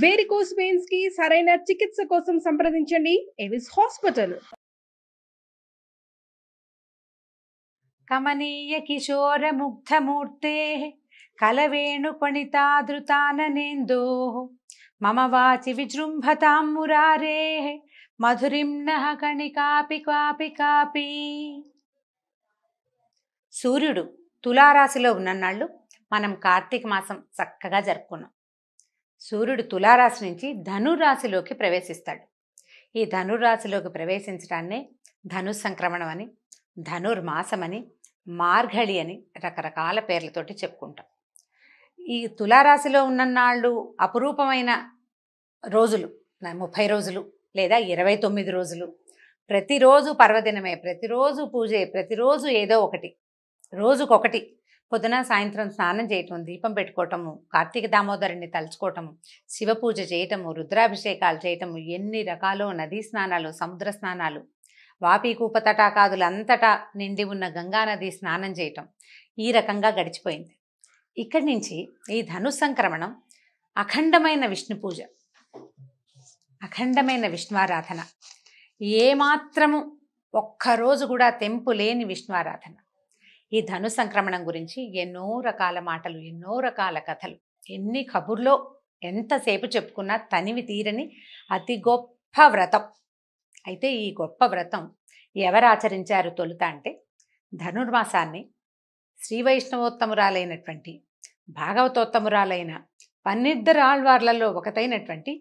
varicose veins కి సరైన చికిత్స కోసం సంప్రదించండి ఎవిస్ హాస్పిటల్ కమనీయ కిశోర ముగ్ధమూర్తే కలవేణుపణితాదృతాననేందో మమ వాచి విజృంభతాం మురారే మధురిం నహ కణికాపి కాపి కాపి సూర్యుడు తులారాశిలో ఉన్నన్నాళ్ళు మనం కార్తీక మాసం చక్కగా జరుపుకున్నాం సూర్యుడు తులారాశి నుంచి ధనురాశిలోకి ప్రవేశిస్తాడు ఈ ధనుర్రాశిలోకి ప్రవేశించడాన్నే ధను సంక్రమణం అని ధనుర్మాసమని మార్గళి అని రకరకాల పేర్లతోటి చెప్పుకుంటాం ఈ తులారాశిలో ఉన్ననాళ్ళు అపురూపమైన రోజులు ముప్పై రోజులు లేదా ఇరవై తొమ్మిది రోజులు ప్రతిరోజు పర్వదినమే ప్రతిరోజు పూజే ప్రతిరోజు ఏదో ఒకటి రోజుకొకటి పొద్దున సాయంత్రం స్నానం చేయటం దీపం పెట్టుకోవటము కార్తీక దామోదరుని తలుచుకోవటము శివ పూజ చేయటము రుద్రాభిషేకాలు చేయటము ఎన్ని రకాలు నదీ స్నానాలు సముద్ర స్నానాలు వాపి కూప తటాకాదులంతటా నిండి ఉన్న నది స్నానం చేయటం ఈ రకంగా గడిచిపోయింది ఇక్కడి నుంచి ఈ ధను సంక్రమణం అఖండమైన విష్ణు పూజ అఖండమైన విష్ణువారాధన ఏమాత్రము ఒక్కరోజు కూడా తెంపు లేని విష్ణువారాధన ఈ ధను సంక్రమణం గురించి ఎన్నో రకాల మాటలు ఎన్నో రకాల కథలు ఎన్ని కబుర్లో ఎంతసేపు చెప్పుకున్నా తనివి తీరని అతి గొప్ప వ్రతం అయితే ఈ గొప్ప వ్రతం ఎవరు ఆచరించారు తొలుత అంటే ధనుర్మాసాన్ని శ్రీ వైష్ణవోత్తమురాలైనటువంటి భాగవతోత్తమురాలైన పన్నిద్దరు ఆళ్వార్లలో ఒకతైనటువంటి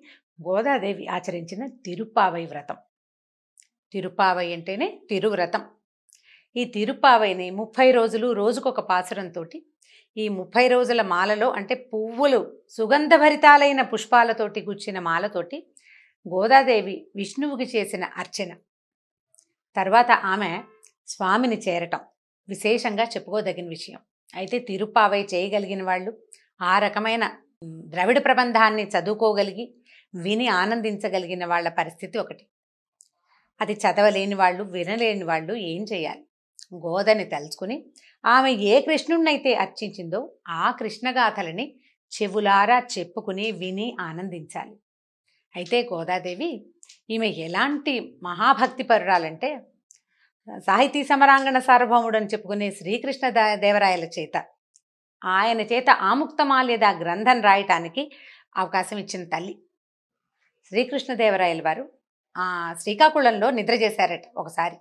గోదాదేవి ఆచరించిన తిరుపావై వ్రతం తిరుపావై అంటేనే తిరువ్రతం ఈ తిరుపావైని ముప్పై రోజులు రోజుకొక పాసరంతో ఈ ముప్పై రోజుల మాలలో అంటే పువ్వులు సుగంధభరితాలైన పుష్పాలతోటి గుచ్చిన మాలతోటి గోదాదేవి విష్ణువుకి చేసిన అర్చన తర్వాత ఆమె స్వామిని చేరటం విశేషంగా చెప్పుకోదగిన విషయం అయితే తిరుపావై చేయగలిగిన వాళ్ళు ఆ రకమైన ద్రవిడ ప్రబంధాన్ని చదువుకోగలిగి విని ఆనందించగలిగిన వాళ్ళ పరిస్థితి ఒకటి అది చదవలేని వాళ్ళు వినలేని వాళ్ళు ఏం చేయాలి గోదని తలుచుకుని ఆమె ఏ కృష్ణుణ్ణైతే అర్చించిందో ఆ కృష్ణగాథలని చెవులారా చెప్పుకుని విని ఆనందించాలి అయితే గోదాదేవి ఈమె ఎలాంటి మహాభక్తిపరురాలంటే సాహితీ సమరాంగణ సార్వభౌముడు అని చెప్పుకునే శ్రీకృష్ణ దేవరాయల చేత ఆయన చేత లేదా గ్రంథం రాయటానికి అవకాశం ఇచ్చిన తల్లి శ్రీకృష్ణదేవరాయల వారు శ్రీకాకుళంలో నిద్ర చేశారట ఒకసారి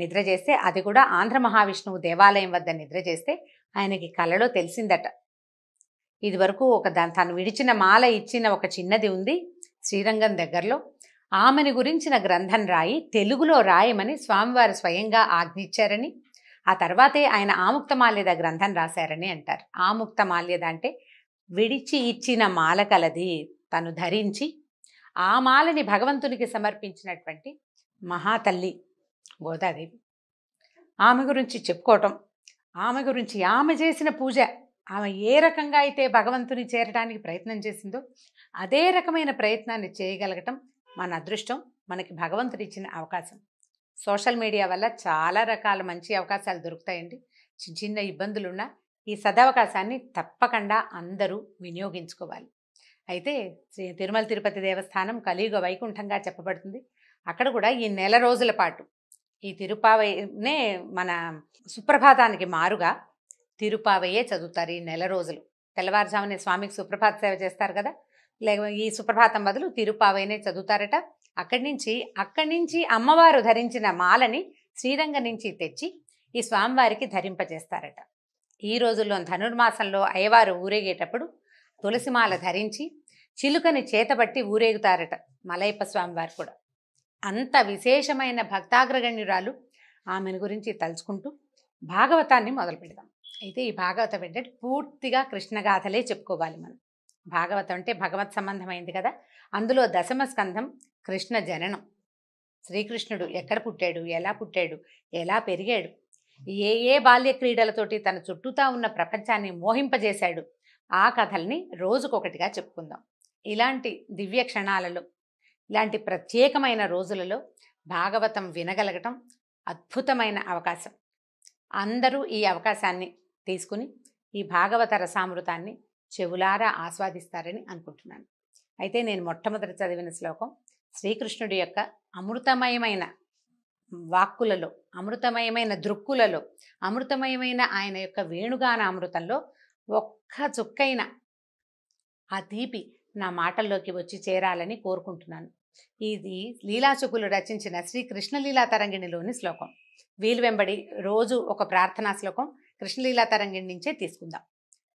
నిద్ర చేస్తే అది కూడా ఆంధ్ర మహావిష్ణువు దేవాలయం వద్ద నిద్ర చేస్తే ఆయనకి కలలో తెలిసిందట ఇది వరకు ఒక దాని తను విడిచిన మాల ఇచ్చిన ఒక చిన్నది ఉంది శ్రీరంగం దగ్గరలో ఆమెను గురించిన గ్రంథం రాయి తెలుగులో రాయమని స్వామివారు స్వయంగా ఆజ్ఞించారని ఆ తర్వాతే ఆయన ఆముక్త మాల్యద గ్రంథం రాశారని అంటారు ఆముక్త మాల్యద అంటే విడిచి ఇచ్చిన మాల కలది తను ధరించి ఆ మాలని భగవంతునికి సమర్పించినటువంటి మహాతల్లి గోదాదేవి ఆమె గురించి చెప్పుకోవటం ఆమె గురించి ఆమె చేసిన పూజ ఆమె ఏ రకంగా అయితే భగవంతుని చేరడానికి ప్రయత్నం చేసిందో అదే రకమైన ప్రయత్నాన్ని చేయగలగటం మన అదృష్టం మనకి భగవంతుడు ఇచ్చిన అవకాశం సోషల్ మీడియా వల్ల చాలా రకాల మంచి అవకాశాలు దొరుకుతాయండి చిన్న చిన్న ఇబ్బందులున్నా ఈ సదవకాశాన్ని తప్పకుండా అందరూ వినియోగించుకోవాలి అయితే తిరుమల తిరుపతి దేవస్థానం కలియుగ వైకుంఠంగా చెప్పబడుతుంది అక్కడ కూడా ఈ నెల రోజుల పాటు ఈ తిరుపావయ్యనే మన సుప్రభాతానికి మారుగా తిరుపావయ్యే చదువుతారు ఈ నెల రోజులు తెల్లవారుజామునే స్వామికి సుప్రభాత సేవ చేస్తారు కదా లేక ఈ సుప్రభాతం బదులు తిరుపావైనే చదువుతారట అక్కడి నుంచి అక్కడి నుంచి అమ్మవారు ధరించిన మాలని శ్రీరంగ నుంచి తెచ్చి ఈ స్వామివారికి ధరింపజేస్తారట ఈ రోజుల్లో ధనుర్మాసంలో అయ్యవారు ఊరేగేటప్పుడు తులసిమాల ధరించి చిలుకని చేతబట్టి ఊరేగుతారట మలయప్ప స్వామివారు కూడా అంత విశేషమైన భక్తాగ్రగణ్యురాలు ఆమెను గురించి తలుచుకుంటూ భాగవతాన్ని మొదలు పెడదాం అయితే ఈ భాగవతం ఏంటంటే పూర్తిగా కృష్ణగాథలే చెప్పుకోవాలి మనం భాగవతం అంటే భగవత్ సంబంధమైంది కదా అందులో దశమ స్కంధం కృష్ణ జననం శ్రీకృష్ణుడు ఎక్కడ పుట్టాడు ఎలా పుట్టాడు ఎలా పెరిగాడు ఏ ఏ బాల్య క్రీడలతోటి తన చుట్టూతా ఉన్న ప్రపంచాన్ని మోహింపజేశాడు ఆ కథల్ని రోజుకొకటిగా చెప్పుకుందాం ఇలాంటి దివ్య క్షణాలలో ఇలాంటి ప్రత్యేకమైన రోజులలో భాగవతం వినగలగటం అద్భుతమైన అవకాశం అందరూ ఈ అవకాశాన్ని తీసుకుని ఈ భాగవత రసామృతాన్ని చెవులారా ఆస్వాదిస్తారని అనుకుంటున్నాను అయితే నేను మొట్టమొదటి చదివిన శ్లోకం శ్రీకృష్ణుడి యొక్క అమృతమయమైన వాక్కులలో అమృతమయమైన దృక్కులలో అమృతమయమైన ఆయన యొక్క వేణుగాన అమృతంలో ఒక్క చుక్కైన ఆ తీపి నా మాటల్లోకి వచ్చి చేరాలని కోరుకుంటున్నాను ఇది లీలాచకులు రచించిన శ్రీకృష్ణ లీలా తరంగిణిలోని శ్లోకం వీలు వెంబడి రోజు ఒక ప్రార్థనా శ్లోకం కృష్ణలీలా తరంగిణి నుంచే తీసుకుందాం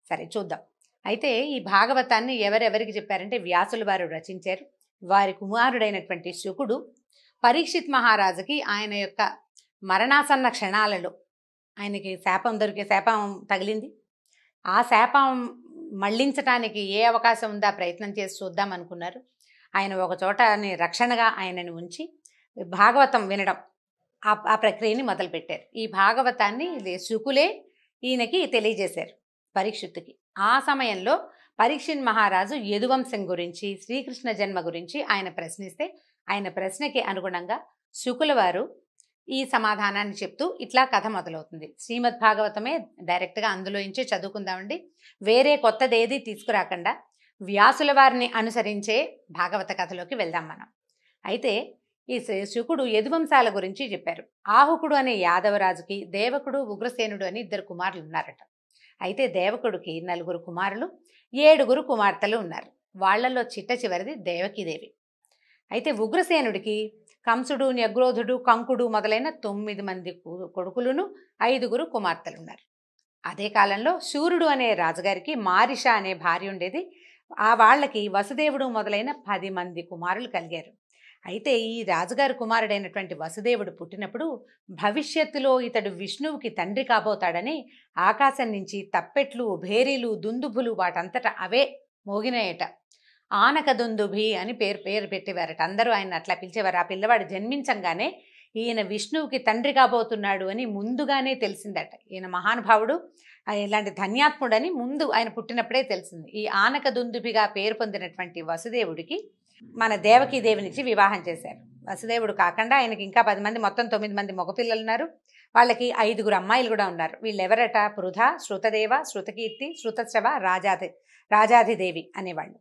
సరే చూద్దాం అయితే ఈ భాగవతాన్ని ఎవరెవరికి చెప్పారంటే వ్యాసులు వారు రచించారు వారి కుమారుడైనటువంటి శుకుడు పరీక్షిత్ మహారాజుకి ఆయన యొక్క మరణాసన్న క్షణాలలో ఆయనకి శాపం దొరికే శాపం తగిలింది ఆ శాపం మళ్లించటానికి ఏ అవకాశం ఉందా ప్రయత్నం చేసి చూద్దాం అనుకున్నారు ఆయన ఒక చోటని రక్షణగా ఆయనని ఉంచి భాగవతం వినడం ఆ ప్రక్రియని మొదలుపెట్టారు ఈ భాగవతాన్ని శుకులే ఈయనకి తెలియజేశారు పరీక్షిత్తుకి ఆ సమయంలో పరీక్షిన్ మహారాజు యదువంశం గురించి శ్రీకృష్ణ జన్మ గురించి ఆయన ప్రశ్నిస్తే ఆయన ప్రశ్నకి అనుగుణంగా శుకుల వారు ఈ సమాధానాన్ని చెప్తూ ఇట్లా కథ మొదలవుతుంది శ్రీమద్ భాగవతమే డైరెక్ట్గా అందులో ఇంచే చదువుకుందామండి వేరే ఏది తీసుకురాకుండా వ్యాసుల వారిని అనుసరించే భాగవత కథలోకి వెళ్దాం మనం అయితే ఈ శుకుడు యదువంశాల గురించి చెప్పారు ఆహుకుడు అనే యాదవరాజుకి దేవకుడు ఉగ్రసేనుడు అని ఇద్దరు కుమారులు ఉన్నారట అయితే దేవకుడికి నలుగురు కుమారులు ఏడుగురు కుమార్తెలు ఉన్నారు వాళ్లలో చిట్ట చివరిది దేవకీదేవి అయితే ఉగ్రసేనుడికి కంసుడు న్యగ్రోధుడు కంకుడు మొదలైన తొమ్మిది మంది కొడుకులను ఐదుగురు కుమార్తెలు ఉన్నారు అదే కాలంలో శూరుడు అనే రాజుగారికి మారిష అనే భార్య ఉండేది ఆ వాళ్ళకి వసుదేవుడు మొదలైన పది మంది కుమారులు కలిగారు అయితే ఈ రాజుగారి కుమారుడైనటువంటి వసుదేవుడు పుట్టినప్పుడు భవిష్యత్తులో ఇతడు విష్ణువుకి తండ్రి కాబోతాడని ఆకాశం నుంచి తప్పెట్లు భేరీలు దుందుబులు వాటంతట అవే మోగినాయట ఆనక దుందుభి అని పేరు పేరు పెట్టేవారట అందరూ ఆయన అట్లా పిలిచేవారు ఆ పిల్లవాడు జన్మించంగానే ఈయన విష్ణువుకి తండ్రి కాబోతున్నాడు అని ముందుగానే తెలిసిందట ఈయన మహానుభావుడు ఇలాంటి ధన్యాత్ముడని ముందు ఆయన పుట్టినప్పుడే తెలిసింది ఈ ఆనక దుందుబిగా పేరు పొందినటువంటి వసుదేవుడికి మన దేవకీదేవినిచ్చి వివాహం చేశారు వసుదేవుడు కాకుండా ఆయనకి ఇంకా పది మంది మొత్తం తొమ్మిది మంది మగపిల్లలు ఉన్నారు వాళ్ళకి ఐదుగురు అమ్మాయిలు కూడా ఉన్నారు వీళ్ళెవరట పృథ శృతదేవ శృతకీర్తి శృతశ్రవ రాజాది రాజాధిదేవి అనేవాళ్ళు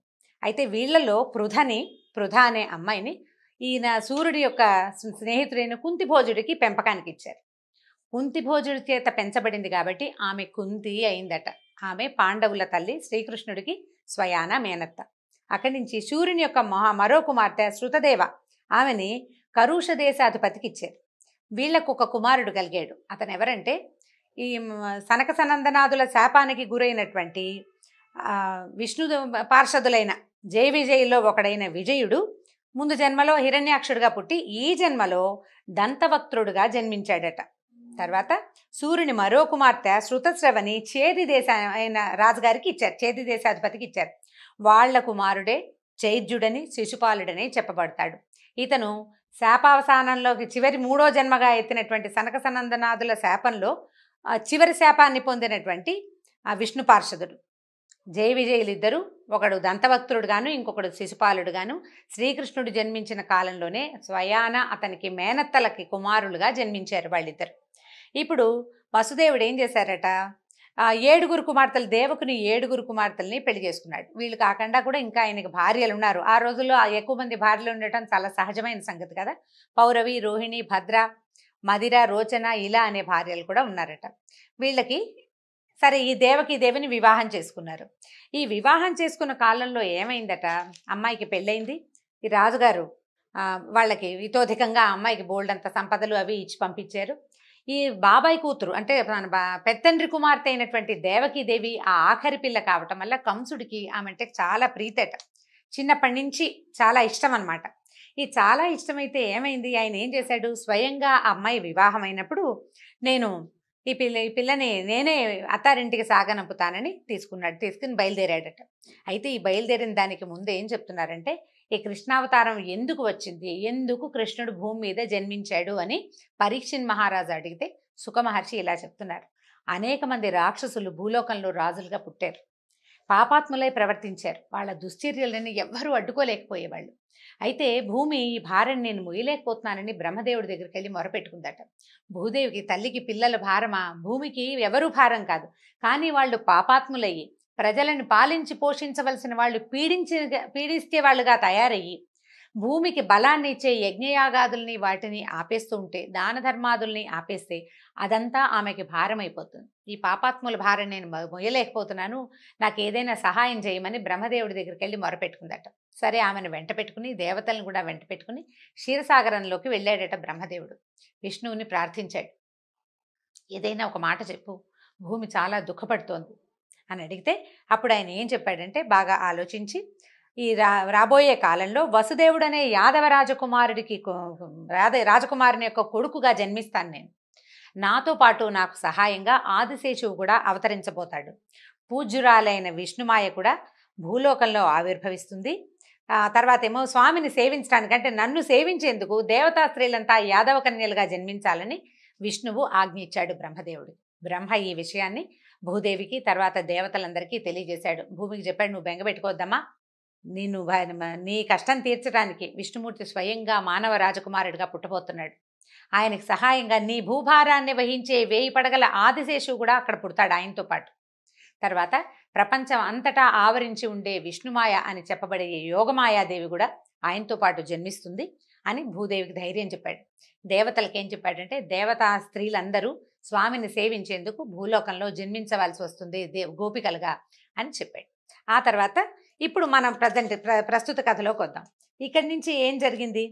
అయితే వీళ్ళలో పృథని పృథ అనే అమ్మాయిని ఈయన సూర్యుడి యొక్క స్నేహితుడైన భోజుడికి పెంపకానికి ఇచ్చారు కుంతి భోజుడి చేత పెంచబడింది కాబట్టి ఆమె కుంతి అయిందట ఆమె పాండవుల తల్లి శ్రీకృష్ణుడికి స్వయాన మేనత్త అక్కడి నుంచి సూర్యుని యొక్క మహా మరో కుమార్తె శృతదేవ ఆమెని కరుష దేశాధిపతికి ఇచ్చారు వీళ్ళకు ఒక కుమారుడు కలిగాడు అతను ఎవరంటే ఈ సనక సనందనాథుల శాపానికి గురైనటువంటి విష్ణు పార్షదులైన జయ విజయుల్లో ఒకడైన విజయుడు ముందు జన్మలో హిరణ్యాక్షుడిగా పుట్టి ఈ జన్మలో దంతవక్త్రుడుగా జన్మించాడట తర్వాత సూర్యుని మరో కుమార్తె శృతశ్రవని చేది దేశ అయిన రాజుగారికి ఇచ్చారు చేది దేశాధిపతికి ఇచ్చారు వాళ్ల కుమారుడే చైద్యుడని శిశుపాలుడని చెప్పబడతాడు ఇతను శాపావసానంలోకి చివరి మూడో జన్మగా ఎత్తినటువంటి సనక సనందనాథుల శాపంలో చివరి శాపాన్ని పొందినటువంటి విష్ణు పార్షదుడు జయ విజయులు ఇద్దరు ఒకడు దంతభక్తుడు గాను ఇంకొకడు శిశుపాలుడు గాను శ్రీకృష్ణుడు జన్మించిన కాలంలోనే స్వయాన అతనికి మేనత్తలకి కుమారులుగా జన్మించారు వాళ్ళిద్దరు ఇప్పుడు వసుదేవుడు ఏం చేశారట ఏడుగురు కుమార్తెలు దేవకుని ఏడుగురు కుమార్తెల్ని పెళ్లి చేసుకున్నాడు వీళ్ళు కాకుండా కూడా ఇంకా ఆయనకి భార్యలు ఉన్నారు ఆ రోజుల్లో ఎక్కువ మంది భార్యలు ఉండటం చాలా సహజమైన సంగతి కదా పౌరవి రోహిణి భద్ర మదిర రోచన ఇలా అనే భార్యలు కూడా ఉన్నారట వీళ్ళకి సరే ఈ దేవకి దేవిని వివాహం చేసుకున్నారు ఈ వివాహం చేసుకున్న కాలంలో ఏమైందట అమ్మాయికి పెళ్ళైంది ఈ రాజుగారు వాళ్ళకి ఇతోధికంగా అమ్మాయికి బోల్డ్ అంత సంపదలు అవి ఇచ్చి పంపించారు ఈ బాబాయ్ కూతురు అంటే మన పెత్తండ్రి కుమార్తె అయినటువంటి దేవకీదేవి ఆ ఆఖరి పిల్ల కావటం వల్ల కంసుడికి ఆమె అంటే చాలా ప్రీతట చిన్నప్పటి నుంచి చాలా ఇష్టం అనమాట ఈ చాలా ఇష్టమైతే ఏమైంది ఆయన ఏం చేశాడు స్వయంగా అమ్మాయి వివాహం అయినప్పుడు నేను ఈ పిల్ల ఈ పిల్లని నేనే అత్తారింటికి సాగనంపుతానని తీసుకున్నాడు తీసుకుని బయలుదేరాడట అయితే ఈ బయలుదేరిన దానికి ముందు ఏం చెప్తున్నారంటే ఈ కృష్ణావతారం ఎందుకు వచ్చింది ఎందుకు కృష్ణుడు భూమి మీద జన్మించాడు అని పరీక్షన్ మహారాజు అడిగితే సుఖమహర్షి ఇలా చెప్తున్నారు అనేక మంది రాక్షసులు భూలోకంలో రాజులుగా పుట్టారు పాపాత్ములై ప్రవర్తించారు వాళ్ళ దుశ్చర్యలను ఎవ్వరూ అడ్డుకోలేకపోయేవాళ్ళు అయితే భూమి ఈ భారం నేను మొయ్యలేకపోతున్నానని బ్రహ్మదేవుడి దగ్గరికి వెళ్ళి మొరపెట్టుకుందట భూదేవికి తల్లికి పిల్లల భారమా భూమికి ఎవరూ భారం కాదు కానీ వాళ్ళు పాపాత్ములయ్యి ప్రజలను పాలించి పోషించవలసిన వాళ్ళు పీడించి పీడిస్తే వాళ్ళుగా తయారయ్యి భూమికి బలాన్ని ఇచ్చే యజ్ఞయాగాదుల్ని వాటిని ఆపేస్తూ ఉంటే దాన ధర్మాదుల్ని ఆపేస్తే అదంతా ఆమెకి భారమైపోతుంది ఈ పాపాత్ముల భారం నేను మొయ్యలేకపోతున్నాను నాకు ఏదైనా సహాయం చేయమని బ్రహ్మదేవుడి దగ్గరికి వెళ్ళి మొరపెట్టుకుందట సరే ఆమెను వెంట పెట్టుకుని దేవతలను కూడా వెంట పెట్టుకుని క్షీరసాగరంలోకి వెళ్ళాడట బ్రహ్మదేవుడు విష్ణువుని ప్రార్థించాడు ఏదైనా ఒక మాట చెప్పు భూమి చాలా దుఃఖపడుతోంది అని అడిగితే అప్పుడు ఆయన ఏం చెప్పాడంటే బాగా ఆలోచించి ఈ రా రాబోయే కాలంలో వసుదేవుడనే యాదవ రాజకుమారుడికి రాధ రాజకుమారుని యొక్క కొడుకుగా జన్మిస్తాను నేను నాతో పాటు నాకు సహాయంగా ఆదిశేషువు కూడా అవతరించబోతాడు పూజ్యురాలైన విష్ణుమాయ కూడా భూలోకంలో ఆవిర్భవిస్తుంది తర్వాత ఏమో స్వామిని సేవించడానికంటే నన్ను సేవించేందుకు దేవతా స్త్రీలంతా యాదవ కన్యలుగా జన్మించాలని విష్ణువు ఆజ్ఞ ఇచ్చాడు బ్రహ్మదేవుడు బ్రహ్మ ఈ విషయాన్ని భూదేవికి తర్వాత దేవతలందరికీ తెలియజేశాడు భూమికి చెప్పాడు నువ్వు బెంగపెట్టుకోవద్దమ్మా నేను నీ కష్టం తీర్చడానికి విష్ణుమూర్తి స్వయంగా మానవ రాజకుమారుడిగా పుట్టబోతున్నాడు ఆయనకు సహాయంగా నీ భూభారాన్ని వహించే వేయి పడగల ఆదిశేషు కూడా అక్కడ పుడతాడు ఆయనతో పాటు తర్వాత ప్రపంచం అంతటా ఆవరించి ఉండే విష్ణుమాయ అని చెప్పబడే యోగమాయాదేవి కూడా ఆయనతో పాటు జన్మిస్తుంది అని భూదేవికి ధైర్యం చెప్పాడు దేవతలకు ఏం చెప్పాడంటే దేవతా స్త్రీలందరూ స్వామిని సేవించేందుకు భూలోకంలో జన్మించవలసి వస్తుంది దేవ్ గోపికలుగా అని చెప్పాడు ఆ తర్వాత ఇప్పుడు మనం ప్రజెంట్ ప్రస్తుత కథలోకి వద్దాం ఇక్కడి నుంచి ఏం జరిగింది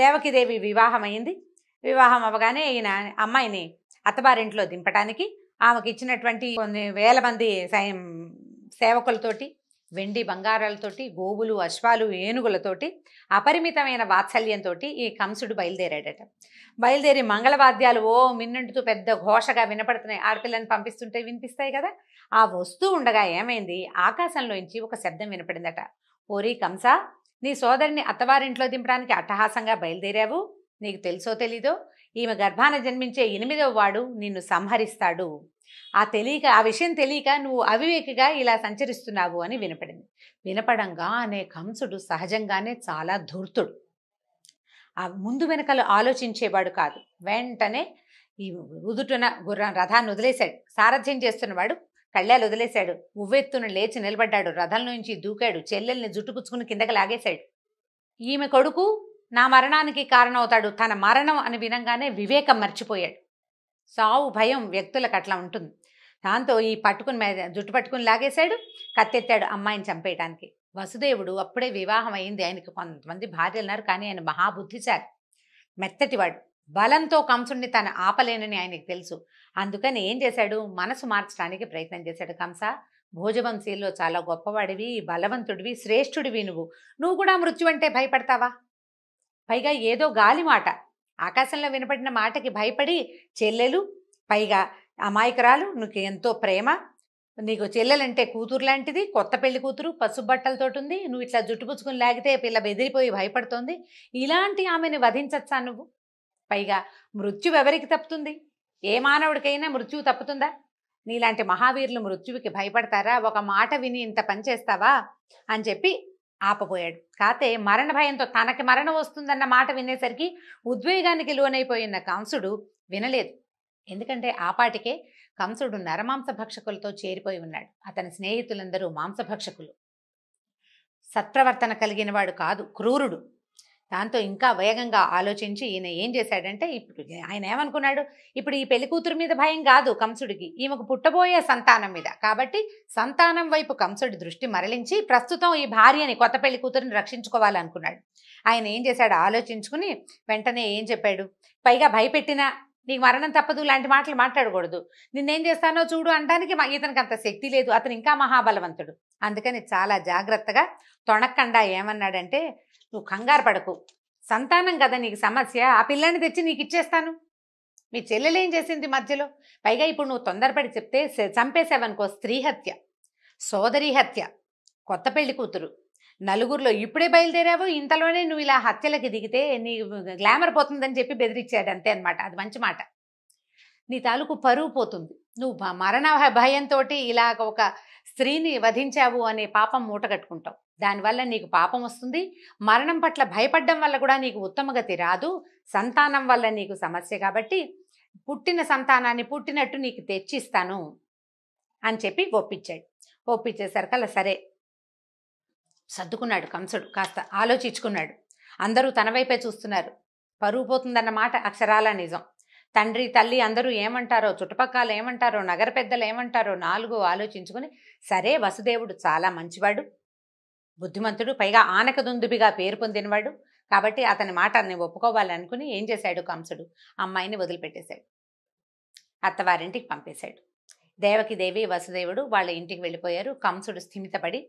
దేవకిదేవి వివాహం అయింది వివాహం అవగానే ఈయన అమ్మాయిని అత్తబారింట్లో దింపడానికి ఆమెకి ఇచ్చినటువంటి కొన్ని వేల మంది సేవకులతోటి వెండి బంగారాలతోటి గోవులు అశ్వాలు ఏనుగులతోటి అపరిమితమైన వాత్సల్యంతో ఈ కంసుడు బయలుదేరాడట బయలుదేరి మంగళవాద్యాలు ఓ మిన్నంటుతూ పెద్ద ఘోషగా వినపడుతున్నాయి ఆడపిల్లని పంపిస్తుంటే వినిపిస్తాయి కదా ఆ వస్తూ ఉండగా ఏమైంది ఆకాశంలోంచి ఒక శబ్దం వినపడిందట ఓరీ కంస నీ సోదరిని అత్తవారింట్లో దింపడానికి అట్టహాసంగా బయలుదేరావు నీకు తెలుసో తెలీదో ఈమె గర్భాన జన్మించే ఎనిమిదవ వాడు నిన్ను సంహరిస్తాడు ఆ తెలియక ఆ విషయం తెలియక నువ్వు అవివేకిగా ఇలా సంచరిస్తున్నావు అని వినపడింది వినపడంగా అనే కంసుడు సహజంగానే చాలా ధూర్తుడు ఆ ముందు వెనకలు ఆలోచించేవాడు కాదు వెంటనే ఈ ఉదుటున గుర్ర రథాన్ని వదిలేశాడు సారథ్యం చేస్తున్నవాడు కళ్ళాలు వదిలేశాడు ఉవ్వెత్తున లేచి నిలబడ్డాడు రథం నుంచి దూకాడు చెల్లెల్ని జుట్టుపుచ్చుకుని కిందకి లాగేశాడు ఈమె కొడుకు నా మరణానికి కారణమవుతాడు తన మరణం అని వినంగానే వివేకం మర్చిపోయాడు సావు భయం వ్యక్తులకు అట్లా ఉంటుంది దాంతో ఈ పట్టుకుని జుట్టు పట్టుకుని లాగేశాడు కత్తెత్తాడు అమ్మాయిని చంపేయడానికి వసుదేవుడు అప్పుడే వివాహం అయింది ఆయనకి కొంతమంది ఉన్నారు కానీ ఆయన మహాబుద్ధిశాలి మెత్తటివాడు బలంతో కంసుడిని తను ఆపలేనని ఆయనకు తెలుసు అందుకని ఏం చేశాడు మనసు మార్చడానికి ప్రయత్నం చేశాడు కంస భోజవంశీల్లో చాలా గొప్పవాడివి బలవంతుడివి శ్రేష్ఠుడివి నువ్వు నువ్వు కూడా మృత్యు అంటే భయపడతావా పైగా ఏదో గాలి మాట ఆకాశంలో వినపడిన మాటకి భయపడి చెల్లెలు పైగా అమాయకురాలు నీకు ఎంతో ప్రేమ నీకు చెల్లెలంటే కూతురు లాంటిది కొత్త పెళ్లి కూతురు బట్టలతోటి ఉంది నువ్వు ఇట్లా జుట్టుపుచ్చుకుని లాగితే పిల్ల బెదిరిపోయి భయపడుతోంది ఇలాంటి ఆమెను వధించచ్చా నువ్వు పైగా మృత్యు ఎవరికి తప్పుతుంది ఏ మానవుడికైనా మృత్యువు తప్పుతుందా నీలాంటి మహావీరులు మృత్యువుకి భయపడతారా ఒక మాట విని ఇంత పనిచేస్తావా అని చెప్పి ఆపబోయాడు కాతే మరణ భయంతో తనకి మరణం వస్తుందన్న మాట వినేసరికి ఉద్వేగానికి లోనైపోయిన కంసుడు వినలేదు ఎందుకంటే ఆపాటికే కంసుడు నరమాంస భక్షకులతో చేరిపోయి ఉన్నాడు అతని స్నేహితులందరూ మాంసభక్షకులు సత్ప్రవర్తన కలిగినవాడు కాదు క్రూరుడు దాంతో ఇంకా వేగంగా ఆలోచించి ఈయన ఏం చేశాడంటే ఇప్పుడు ఆయన ఏమనుకున్నాడు ఇప్పుడు ఈ పెళ్లి కూతురు మీద భయం కాదు కంసుడికి ఈమెకు పుట్టబోయే సంతానం మీద కాబట్టి సంతానం వైపు కంసుడి దృష్టి మరలించి ప్రస్తుతం ఈ భార్యని కొత్త పెళ్లి కూతురుని రక్షించుకోవాలనుకున్నాడు ఆయన ఏం చేశాడు ఆలోచించుకుని వెంటనే ఏం చెప్పాడు పైగా భయపెట్టినా నీకు మరణం తప్పదు లాంటి మాటలు మాట్లాడకూడదు నిన్నేం చేస్తానో చూడు అనడానికి ఇతనికి అంత శక్తి లేదు అతను ఇంకా మహాబలవంతుడు అందుకని చాలా జాగ్రత్తగా తొణకుండా ఏమన్నాడంటే నువ్వు కంగారు పడకు సంతానం కదా నీకు సమస్య ఆ పిల్లని తెచ్చి నీకు ఇచ్చేస్తాను మీ చెల్లెలేం చేసింది మధ్యలో పైగా ఇప్పుడు నువ్వు తొందరపడి చెప్తే చంపేసావనుకో స్త్రీ హత్య సోదరి హత్య కొత్త పెళ్లి కూతురు నలుగురిలో ఇప్పుడే బయలుదేరావు ఇంతలోనే నువ్వు ఇలా హత్యలకి దిగితే నీ గ్లామర్ పోతుందని చెప్పి బెదిరించాడు అంతే అనమాట అది మంచి మాట నీ తాలూకు పరువు పోతుంది నువ్వు మరణ భయంతో ఇలా ఒక స్త్రీని వధించావు అనే పాపం మూట కట్టుకుంటావు దానివల్ల నీకు పాపం వస్తుంది మరణం పట్ల భయపడడం వల్ల కూడా నీకు ఉత్తమగతి రాదు సంతానం వల్ల నీకు సమస్య కాబట్టి పుట్టిన సంతానాన్ని పుట్టినట్టు నీకు తెచ్చిస్తాను అని చెప్పి ఒప్పించాడు ఒప్పించేసరికి అలా సరే సర్దుకున్నాడు కంసుడు కాస్త ఆలోచించుకున్నాడు అందరూ తన వైపే చూస్తున్నారు పరువు పోతుందన్నమాట అక్షరాల నిజం తండ్రి తల్లి అందరూ ఏమంటారో చుట్టుపక్కల ఏమంటారో నగర పెద్దలు ఏమంటారో నాలుగు ఆలోచించుకుని సరే వసుదేవుడు చాలా మంచివాడు బుద్ధిమంతుడు పైగా ఆనకదుందుబిగా పేరు పొందినవాడు కాబట్టి అతని మాట అన్ని ఒప్పుకోవాలనుకుని ఏం చేశాడు కంసుడు అమ్మాయిని వదిలిపెట్టేశాడు అత్తవారింటికి పంపేశాడు దేవకిదేవి వసుదేవుడు వాళ్ళ ఇంటికి వెళ్ళిపోయారు కంసుడు స్థిమితపడి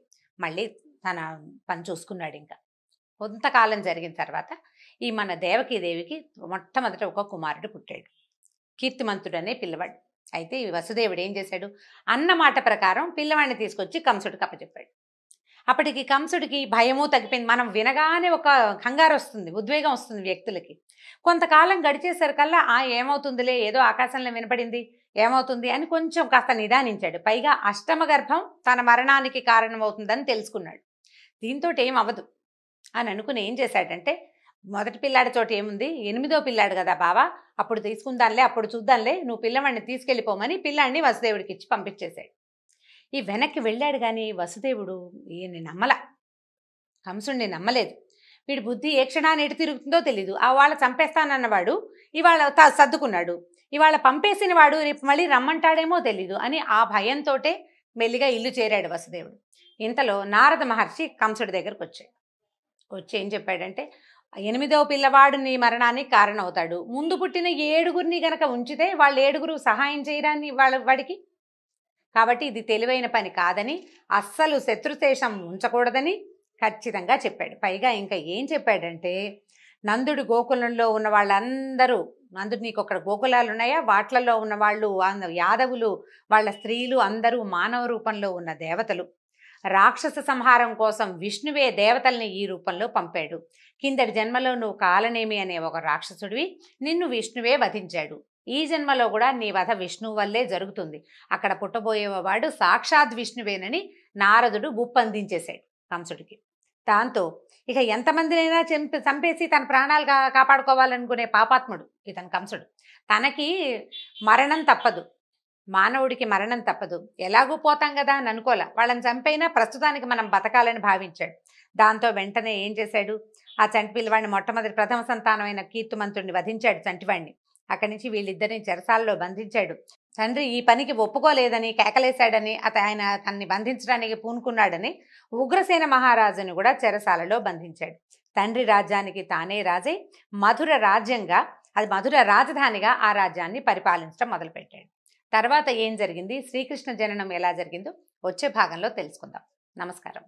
మళ్ళీ తన పని చూసుకున్నాడు ఇంకా కొంతకాలం జరిగిన తర్వాత ఈ మన దేవకీదేవికి మొట్టమొదట ఒక కుమారుడు పుట్టాడు కీర్తిమంతుడు అనే పిల్లవాడు అయితే ఈ వసుదేవుడు ఏం చేశాడు అన్నమాట ప్రకారం పిల్లవాడిని తీసుకొచ్చి కంసుడికి అప్పచెప్పాడు అప్పటికి కంసుడికి భయము తగ్గిపోయింది మనం వినగానే ఒక కంగారు వస్తుంది ఉద్వేగం వస్తుంది వ్యక్తులకి కొంతకాలం గడిచేసరికల్లా ఆ ఏమవుతుందిలే ఏదో ఆకాశంలో వినపడింది ఏమవుతుంది అని కొంచెం కాస్త నిదానించాడు పైగా అష్టమ గర్భం తన మరణానికి కారణమవుతుందని తెలుసుకున్నాడు దీంతో ఏం అవ్వదు అని అనుకుని ఏం చేశాడంటే మొదటి పిల్లాడి చోట ఏముంది ఎనిమిదో పిల్లాడు కదా బావా అప్పుడు తీసుకుందాంలే అప్పుడు చూద్దాంలే నువ్వు పిల్లవాడిని తీసుకెళ్ళిపోమని పిల్లాడిని వసుదేవుడికి ఇచ్చి పంపించేశాడు ఈ వెనక్కి వెళ్ళాడు కానీ వసుదేవుడు ఈయన్ని నమ్మల కంసుడిని నమ్మలేదు వీడి బుద్ధి ఏ క్షణాన్ని ఎటు తిరుగుతుందో తెలీదు ఆ వాళ్ళ చంపేస్తానన్నవాడు ఇవాళ సర్దుకున్నాడు ఇవాళ పంపేసిన వాడు రేపు మళ్ళీ రమ్మంటాడేమో తెలీదు అని ఆ భయంతోటే మెల్లిగా ఇల్లు చేరాడు వసుదేవుడు ఇంతలో నారద మహర్షి కంసుడి దగ్గరకు వచ్చాడు వచ్చి ఏం చెప్పాడంటే ఎనిమిదవ పిల్లవాడిని మరణానికి కారణమవుతాడు ముందు పుట్టిన ఏడుగురిని గనక ఉంచితే వాళ్ళు ఏడుగురు సహాయం చేయడాన్ని వాళ్ళ వాడికి కాబట్టి ఇది తెలివైన పని కాదని అస్సలు శత్రుశేషం ఉంచకూడదని ఖచ్చితంగా చెప్పాడు పైగా ఇంకా ఏం చెప్పాడంటే నందుడు గోకులంలో ఉన్న వాళ్ళందరూ నందుడు నీకు ఒక్కడ గోకులాలు ఉన్నాయా వాట్లలో ఉన్న వాళ్ళు యాదవులు వాళ్ళ స్త్రీలు అందరూ మానవ రూపంలో ఉన్న దేవతలు రాక్షస సంహారం కోసం విష్ణువే దేవతల్ని ఈ రూపంలో పంపాడు కిందటి జన్మలో నువ్వు కాలనేమి అనే ఒక రాక్షసుడివి నిన్ను విష్ణువే వధించాడు ఈ జన్మలో కూడా నీ వధ విష్ణువు వల్లే జరుగుతుంది అక్కడ పుట్టబోయేవాడు సాక్షాత్ విష్ణువేనని నారదుడు ఉప్పందించేశాడు కంసుడికి దాంతో ఇక ఎంతమందినైనా చంపి చంపేసి తన ప్రాణాలు కాపాడుకోవాలనుకునే పాపాత్ముడు ఇతను కంసుడు తనకి మరణం తప్పదు మానవుడికి మరణం తప్పదు ఎలాగూ పోతాం కదా అని అనుకోలే వాళ్ళని చంపైనా ప్రస్తుతానికి మనం బతకాలని భావించాడు దాంతో వెంటనే ఏం చేశాడు ఆ చంటి పిల్లవాడిని మొట్టమొదటి ప్రథమ సంతానమైన కీర్తిమంతుడిని వధించాడు చంటివాణ్ణి అక్కడి నుంచి వీళ్ళిద్దరిని చెరసాలలో బంధించాడు తండ్రి ఈ పనికి ఒప్పుకోలేదని కేకలేశాడని అత ఆయన తన్ని బంధించడానికి పూనుకున్నాడని ఉగ్రసేన మహారాజుని కూడా చెరసాలలో బంధించాడు తండ్రి రాజ్యానికి తానే రాజై మధుర రాజ్యంగా అది మధుర రాజధానిగా ఆ రాజ్యాన్ని పరిపాలించడం మొదలుపెట్టాడు తర్వాత ఏం జరిగింది శ్రీకృష్ణ జననం ఎలా జరిగిందో వచ్చే భాగంలో తెలుసుకుందాం నమస్కారం